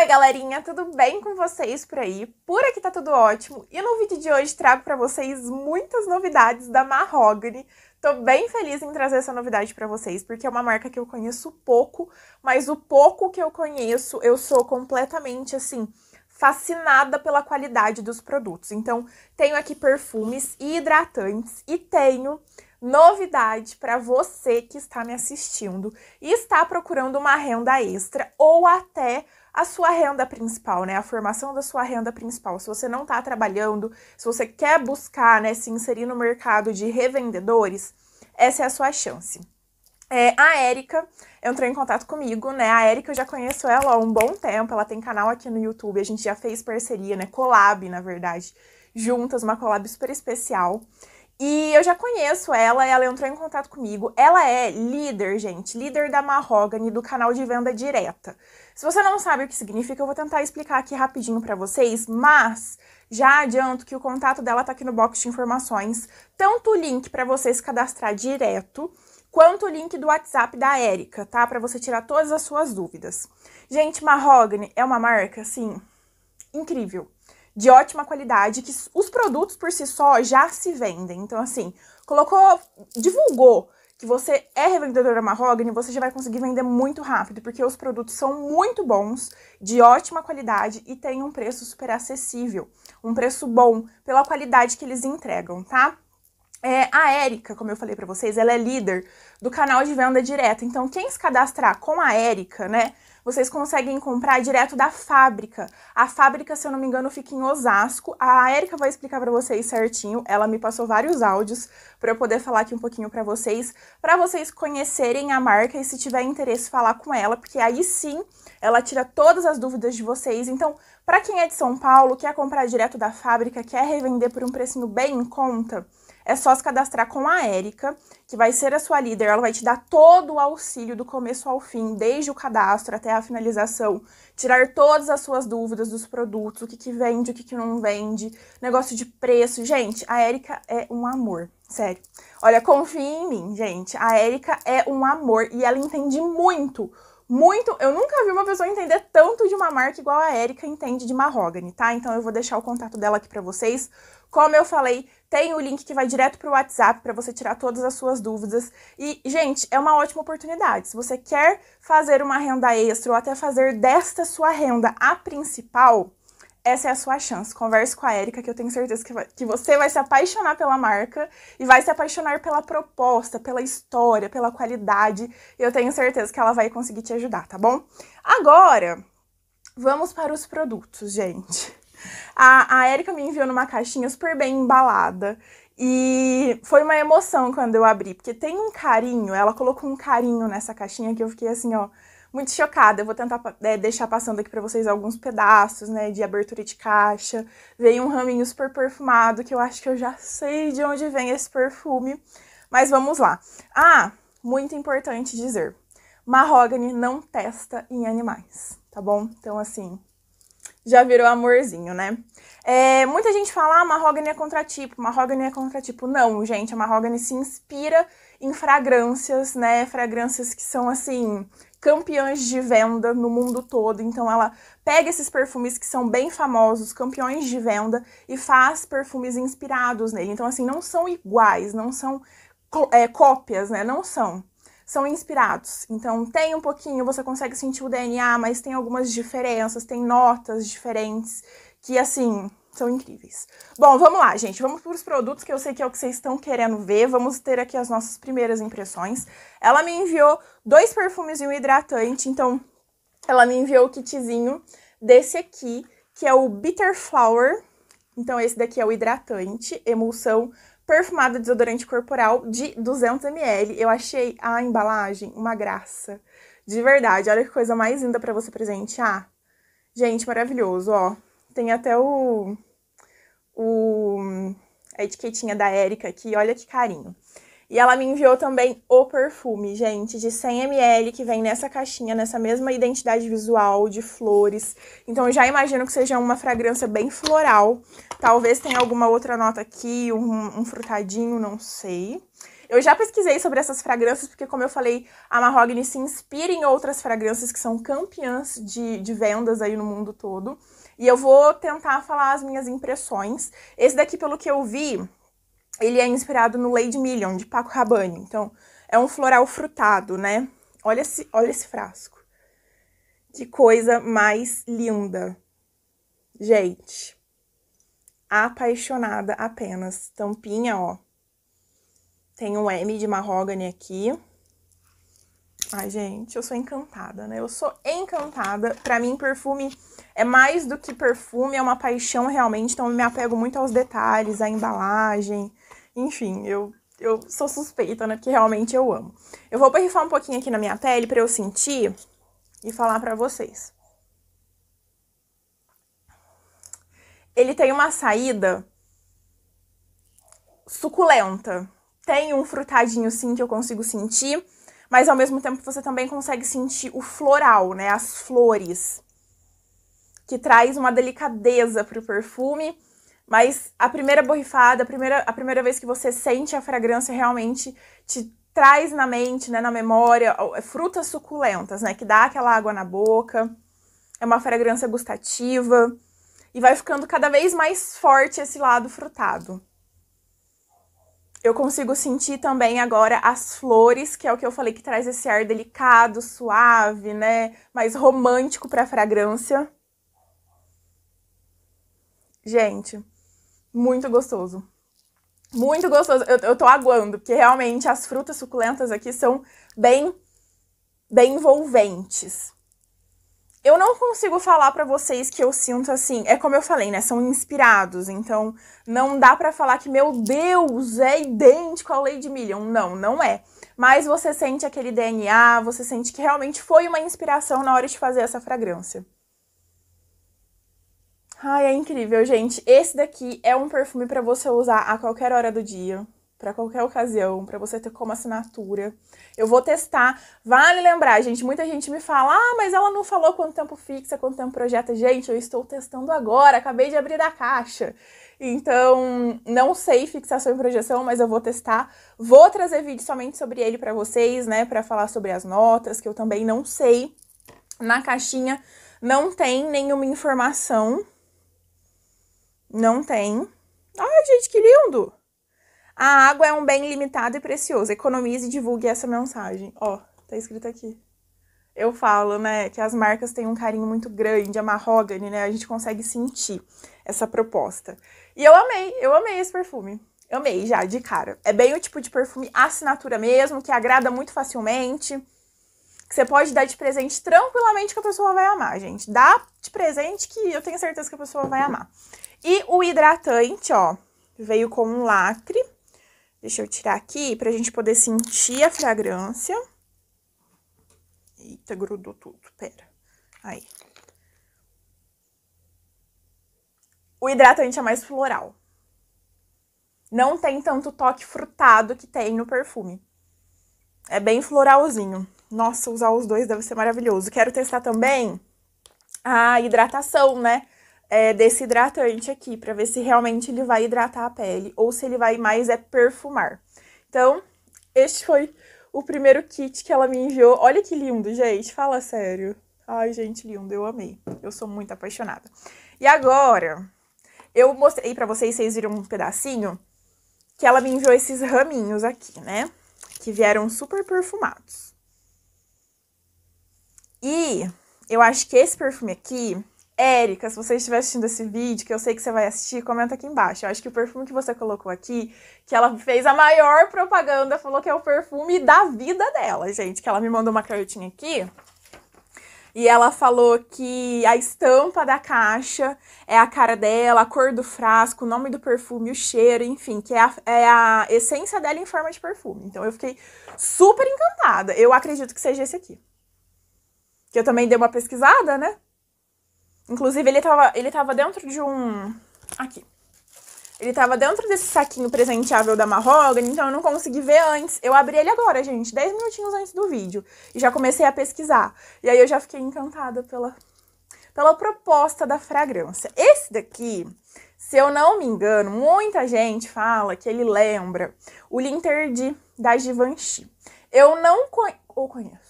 Oi, galerinha, tudo bem com vocês por aí? Por aqui tá tudo ótimo. E no vídeo de hoje trago para vocês muitas novidades da Mahogany. Tô bem feliz em trazer essa novidade para vocês, porque é uma marca que eu conheço pouco, mas o pouco que eu conheço, eu sou completamente assim fascinada pela qualidade dos produtos. Então, tenho aqui perfumes e hidratantes e tenho novidade para você que está me assistindo e está procurando uma renda extra ou até a sua renda principal, né? A formação da sua renda principal. Se você não está trabalhando, se você quer buscar, né, se inserir no mercado de revendedores, essa é a sua chance. É, a Érica entrou em contato comigo, né? A Érica eu já conheço ela há um bom tempo, ela tem canal aqui no YouTube, a gente já fez parceria, né? Collab, na verdade, juntas, uma collab super especial. E eu já conheço ela, ela entrou em contato comigo. Ela é líder, gente, líder da Mahogany, do canal de venda direta. Se você não sabe o que significa, eu vou tentar explicar aqui rapidinho para vocês, mas já adianto que o contato dela tá aqui no box de informações, tanto o link para você se cadastrar direto, quanto o link do WhatsApp da Érica, tá? Para você tirar todas as suas dúvidas. Gente, Mahogany é uma marca assim incrível de ótima qualidade, que os produtos por si só já se vendem. Então, assim, colocou, divulgou que você é revendedor da Mahogany, você já vai conseguir vender muito rápido, porque os produtos são muito bons, de ótima qualidade e tem um preço super acessível. Um preço bom pela qualidade que eles entregam, tá? É, a Érica, como eu falei para vocês, ela é líder do canal de venda direta. Então, quem se cadastrar com a Érica, né, vocês conseguem comprar direto da fábrica. A fábrica, se eu não me engano, fica em Osasco. A Erika vai explicar para vocês certinho. Ela me passou vários áudios para eu poder falar aqui um pouquinho para vocês, para vocês conhecerem a marca e se tiver interesse falar com ela, porque aí sim ela tira todas as dúvidas de vocês. Então, para quem é de São Paulo, quer comprar direto da fábrica, quer revender por um precinho bem em conta, é só se cadastrar com a Érica, que vai ser a sua líder. Ela vai te dar todo o auxílio do começo ao fim, desde o cadastro até a finalização, tirar todas as suas dúvidas dos produtos, o que, que vende, o que, que não vende, negócio de preço. Gente, a Érica é um amor. Sério. Olha, confia em mim, gente. A Érica é um amor e ela entende muito muito. Eu nunca vi uma pessoa entender tanto de uma marca igual a Erika entende de Mahogany, tá? Então eu vou deixar o contato dela aqui para vocês. Como eu falei, tem o link que vai direto para o WhatsApp para você tirar todas as suas dúvidas. E, gente, é uma ótima oportunidade. Se você quer fazer uma renda extra ou até fazer desta sua renda a principal, essa é a sua chance. Converse com a Érica, que eu tenho certeza que, vai, que você vai se apaixonar pela marca e vai se apaixonar pela proposta, pela história, pela qualidade. Eu tenho certeza que ela vai conseguir te ajudar, tá bom? Agora, vamos para os produtos, gente. A, a Erika me enviou numa caixinha super bem embalada. E foi uma emoção quando eu abri, porque tem um carinho, ela colocou um carinho nessa caixinha que eu fiquei assim, ó muito chocada. Eu vou tentar é, deixar passando aqui para vocês alguns pedaços, né, de abertura de caixa. Veio um raminho super perfumado, que eu acho que eu já sei de onde vem esse perfume. Mas vamos lá. Ah, muito importante dizer, Mahogany não testa em animais, tá bom? Então, assim, já virou amorzinho, né? É, muita gente fala, ah, Mahogany é contratipo, Mahogany é contratipo. Não, gente, a Mahogany se inspira em fragrâncias, né? Fragrâncias que são, assim, campeões de venda no mundo todo. Então ela pega esses perfumes que são bem famosos, campeões de venda, e faz perfumes inspirados nele. Então, assim, não são iguais, não são é, cópias, né? Não são. São inspirados. Então, tem um pouquinho, você consegue sentir o DNA, mas tem algumas diferenças, tem notas diferentes que, assim, são incríveis. Bom, vamos lá, gente. Vamos para os produtos que eu sei que é o que vocês estão querendo ver. Vamos ter aqui as nossas primeiras impressões. Ela me enviou dois perfumes e um hidratante. Então, ela me enviou o kitzinho desse aqui, que é o Bitter Flower. Então, esse daqui é o hidratante, emulsão perfumada desodorante corporal de 200ml. Eu achei a embalagem uma graça. De verdade, olha que coisa mais linda para você presentear. Gente, maravilhoso, ó. Tem até o o, a etiquetinha da Érica aqui, olha que carinho. E ela me enviou também o perfume, gente, de 100ml, que vem nessa caixinha, nessa mesma identidade visual de flores. Então, já imagino que seja uma fragrância bem floral. Talvez tenha alguma outra nota aqui, um, um frutadinho, não sei. Eu já pesquisei sobre essas fragrâncias, porque, como eu falei, a Mahogany se inspira em outras fragrâncias que são campeãs de, de vendas aí no mundo todo. E eu vou tentar falar as minhas impressões. Esse daqui, pelo que eu vi, ele é inspirado no Lady Million, de Paco Rabanne. Então, é um floral frutado, né? Olha esse, olha esse frasco. Que coisa mais linda. Gente, apaixonada apenas. Tampinha, ó. Tem um M de marrogane aqui. Ai, gente, eu sou encantada, né? Eu sou encantada. Para mim, perfume é mais do que perfume, é uma paixão realmente. Então, eu me apego muito aos detalhes, à embalagem. Enfim, eu, eu sou suspeita, né? Porque realmente eu amo. Eu vou borrifar um pouquinho aqui na minha pele para eu sentir e falar para vocês. Ele tem uma saída suculenta. Tem um frutadinho, sim, que eu consigo sentir mas ao mesmo tempo você também consegue sentir o floral, né? As flores, que traz uma delicadeza para o perfume. Mas a primeira borrifada, a primeira, a primeira vez que você sente a fragrância realmente te traz na mente, né, na memória, é, frutas suculentas, né, que dá aquela água na boca. É uma fragrância gustativa e vai ficando cada vez mais forte esse lado frutado eu consigo sentir também agora as flores, que é o que eu falei que traz esse ar delicado, suave, né? Mais romântico para a fragrância. Gente, muito gostoso. Muito gostoso. Eu, eu tô aguando, porque realmente as frutas suculentas aqui são bem, bem envolventes. Eu não consigo falar para vocês que eu sinto assim. É como eu falei, né? São inspirados. Então, não dá para falar que, meu Deus, é idêntico ao Lady Million. Não, não é. Mas você sente aquele DNA, você sente que realmente foi uma inspiração na hora de fazer essa fragrância. Ai, é incrível, gente. Esse daqui é um perfume para você usar a qualquer hora do dia para qualquer ocasião, para você ter como assinatura. Eu vou testar. Vale lembrar, gente, muita gente me fala: "Ah, mas ela não falou quanto tempo fixa, quanto tempo projeta". Gente, eu estou testando agora, acabei de abrir a caixa. Então, não sei fixação e projeção, mas eu vou testar. Vou trazer vídeo somente sobre ele para vocês, né, para falar sobre as notas, que eu também não sei. Na caixinha não tem nenhuma informação. Não tem. Ai, gente, que lindo! A água é um bem limitado e precioso. Economize e divulgue essa mensagem. Ó, tá escrito aqui. Eu falo, né, que as marcas têm um carinho muito grande, é a Mahogany, né? A gente consegue sentir essa proposta. E eu amei, eu amei esse perfume. amei já, de cara. É bem o tipo de perfume assinatura mesmo, que agrada muito facilmente que você pode dar de presente tranquilamente que a pessoa vai amar, gente. Dá de presente que eu tenho certeza que a pessoa vai amar. E o hidratante, ó, veio com um lacre Deixa eu tirar aqui pra gente poder sentir a fragrância. Eita, grudou tudo, pera. Aí. O hidratante é mais floral. Não tem tanto toque frutado que tem no perfume. É bem floralzinho. Nossa, usar os dois deve ser maravilhoso. Quero testar também a hidratação, né? é, desse hidratante aqui, para ver se realmente ele vai hidratar a pele ou se ele vai mais é perfumar. Então, este foi o primeiro kit que ela me enviou. Olha que lindo, gente, fala sério. Ai, gente, lindo, eu amei. Eu sou muito apaixonada. E agora, eu mostrei para vocês, vocês viram um pedacinho, que ela me enviou esses raminhos aqui, né? Que vieram super perfumados. E eu acho que esse perfume aqui Érica, se você estiver assistindo esse vídeo, que eu sei que você vai assistir, comenta aqui embaixo. Eu acho que o perfume que você colocou aqui, que ela fez a maior propaganda, falou que é o perfume da vida dela, gente. Que ela me mandou uma cartinha aqui. E ela falou que a estampa da caixa é a cara dela, a cor do frasco, o nome do perfume, o cheiro, enfim, que é a, é a essência dela em forma de perfume. Então eu fiquei super encantada. Eu acredito que seja esse aqui. Que eu também dei uma pesquisada, né? Inclusive, ele tava, ele tava dentro de um. Aqui. Ele tava dentro desse saquinho presenteável da Mahogany, então eu não consegui ver antes. Eu abri ele agora, gente, 10 minutinhos antes do vídeo. E já comecei a pesquisar. E aí eu já fiquei encantada pela, pela proposta da fragrância. Esse daqui, se eu não me engano, muita gente fala que ele lembra o Linterdi da Givenchy. Eu não conheço. Ou conheço.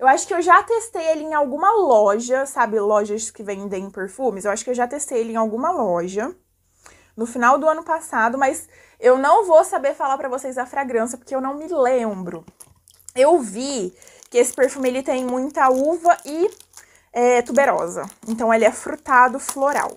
Eu acho que eu já testei ele em alguma loja, sabe? Lojas que vendem perfumes. Eu acho que eu já testei ele em alguma loja no final do ano passado, mas eu não vou saber falar para vocês a fragrância porque eu não me lembro. Eu vi que esse perfume ele tem muita uva e é, tuberosa, então ele é frutado floral.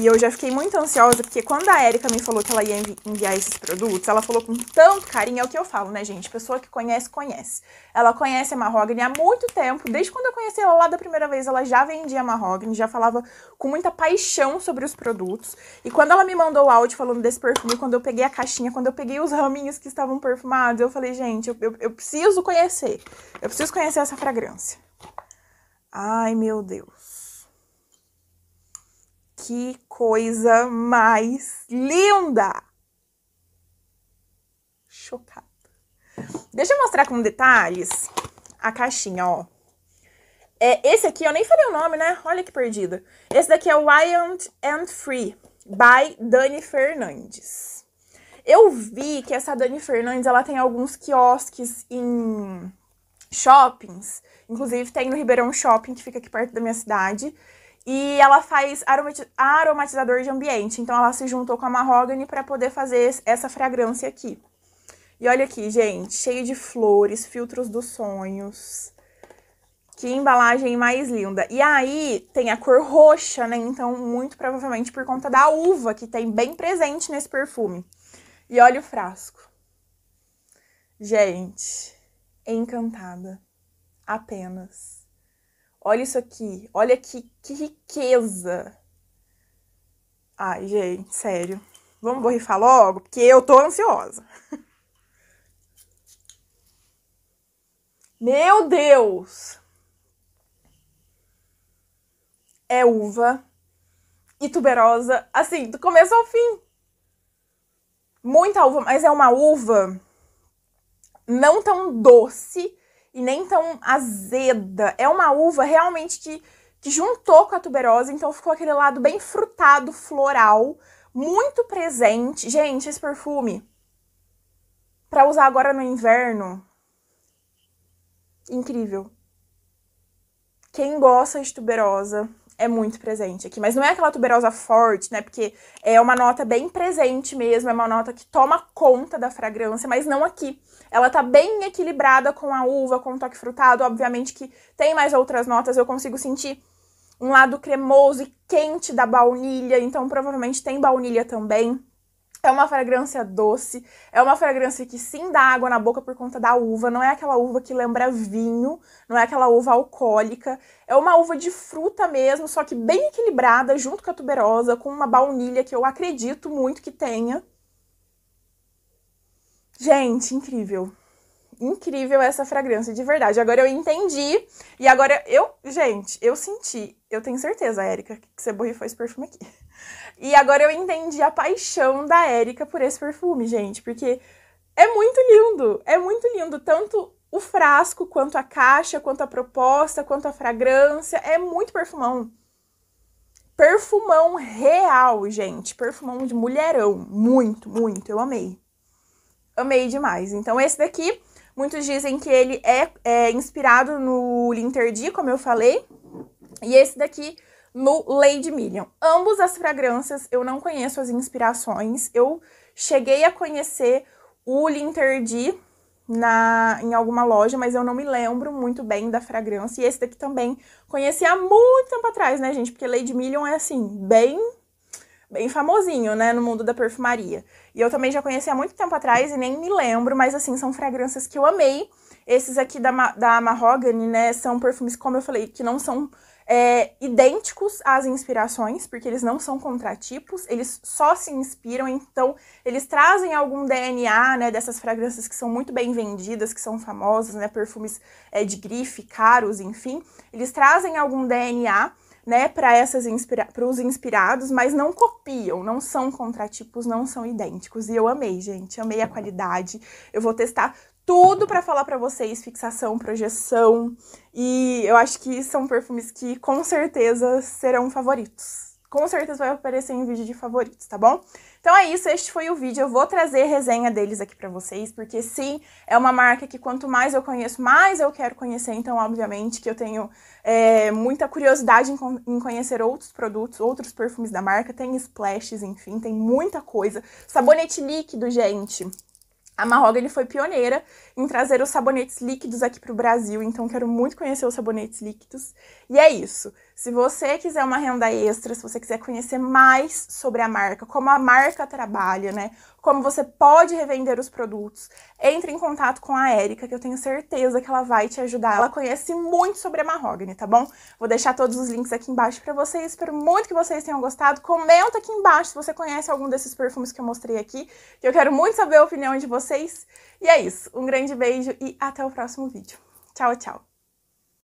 E eu já fiquei muito ansiosa, porque quando a Erika me falou que ela ia envi enviar esses produtos, ela falou com tanto carinho, é o que eu falo, né, gente? Pessoa que conhece, conhece. Ela conhece a Mahogany há muito tempo, desde quando eu conheci ela lá da primeira vez, ela já vendia a Mahogany, já falava com muita paixão sobre os produtos. E quando ela me mandou o áudio falando desse perfume, quando eu peguei a caixinha, quando eu peguei os raminhos que estavam perfumados, eu falei, gente, eu, eu, eu preciso conhecer. Eu preciso conhecer essa fragrância. Ai, meu Deus que coisa mais linda! Chocada. Deixa eu mostrar com detalhes a caixinha, ó. É, esse aqui, eu nem falei o nome, né? Olha que perdida. Esse daqui é Wild and Free, by Dani Fernandes. Eu vi que essa Dani Fernandes, ela tem alguns quiosques em shoppings. Inclusive, tem no Ribeirão Shopping, que fica aqui perto da minha cidade. E ela faz aromatizador de ambiente. Então ela se juntou com a Mahogany para poder fazer essa fragrância aqui. E olha aqui, gente, cheio de flores, filtros dos sonhos. Que embalagem mais linda. E aí tem a cor roxa, né? Então, muito provavelmente por conta da uva que tem bem presente nesse perfume. E olha o frasco. Gente, encantada. Apenas. Olha isso aqui, olha que, que riqueza. Ai, gente, sério. Vamos borrifar logo, porque eu tô ansiosa. Meu Deus! É uva e tuberosa, assim, do começo ao fim. Muita uva, mas é uma uva não tão doce e nem tão azeda. É uma uva realmente que, que juntou com a tuberosa, então ficou aquele lado bem frutado, floral, muito presente. Gente, esse perfume, para usar agora no inverno, incrível. Quem gosta de tuberosa, é muito presente aqui. Mas não é aquela tuberosa forte, né? Porque é uma nota bem presente mesmo, é uma nota que toma conta da fragrância, mas não aqui. Ela tá bem equilibrada com a uva, com o toque frutado. Obviamente que tem mais outras notas, eu consigo sentir um lado cremoso e quente da baunilha, então provavelmente tem baunilha também. É uma fragrância doce, é uma fragrância que sim dá água na boca por conta da uva, não é aquela uva que lembra vinho, não é aquela uva alcoólica, é uma uva de fruta mesmo, só que bem equilibrada, junto com a tuberosa, com uma baunilha que eu acredito muito que tenha. Gente, incrível. Incrível essa fragrância, de verdade. Agora eu entendi. E agora eu, gente, eu senti. Eu tenho certeza, Érica, que você borrifou esse perfume aqui. E agora eu entendi a paixão da Érica por esse perfume, gente, porque é muito lindo, é muito lindo, tanto o frasco, quanto a caixa, quanto a proposta, quanto a fragrância, é muito perfumão. Perfumão real, gente, perfumão de mulherão, muito, muito, eu amei. Amei demais. Então esse daqui, muitos dizem que ele é, é inspirado no Linterdi, como eu falei, e esse daqui no Lady Million. Ambos as fragrâncias, eu não conheço as inspirações. Eu cheguei a conhecer o Linterdi na em alguma loja, mas eu não me lembro muito bem da fragrância. E esse daqui também conheci há muito tempo atrás, né, gente? Porque Lady Million é assim, bem bem famosinho, né, no mundo da perfumaria. E eu também já conheci há muito tempo atrás e nem me lembro, mas assim, são fragrâncias que eu amei. Esses aqui da, da Mahogany, né, são perfumes, como eu falei, que não são é, idênticos às inspirações, porque eles não são contratipos, eles só se inspiram, então eles trazem algum DNA né, dessas fragrâncias que são muito bem vendidas, que são famosas, né, perfumes é, de grife, caros, enfim. Eles trazem algum DNA né, para essas inspira os inspirados, mas não copiam, não são contratipos, não são idênticos. E eu amei, gente, amei a qualidade. Eu vou testar tudo para falar para vocês fixação, projeção, e eu acho que são perfumes que com certeza serão favoritos. Com certeza vai aparecer em vídeo de favoritos, tá bom? Então é isso, este foi o vídeo. Eu vou trazer resenha deles aqui para vocês, porque sim, é uma marca que quanto mais eu conheço, mais eu quero conhecer. Então, obviamente, que eu tenho é, muita curiosidade em, em conhecer outros produtos, outros perfumes da marca. Tem splashes, enfim, tem muita coisa. Sabonete líquido, gente a Mahogany foi pioneira em trazer os sabonetes líquidos aqui para o Brasil, então quero muito conhecer os sabonetes líquidos. E é isso. Se você quiser uma renda extra, se você quiser conhecer mais sobre a marca, como a marca trabalha, né? como você pode revender os produtos. Entre em contato com a Érica, que eu tenho certeza que ela vai te ajudar. Ela conhece muito sobre a Mahogany, tá bom? Vou deixar todos os links aqui embaixo para vocês. Espero muito que vocês tenham gostado. Comenta aqui embaixo se você conhece algum desses perfumes que eu mostrei aqui. Que eu quero muito saber a opinião de vocês. E é isso. Um grande beijo e até o próximo vídeo. Tchau, tchau.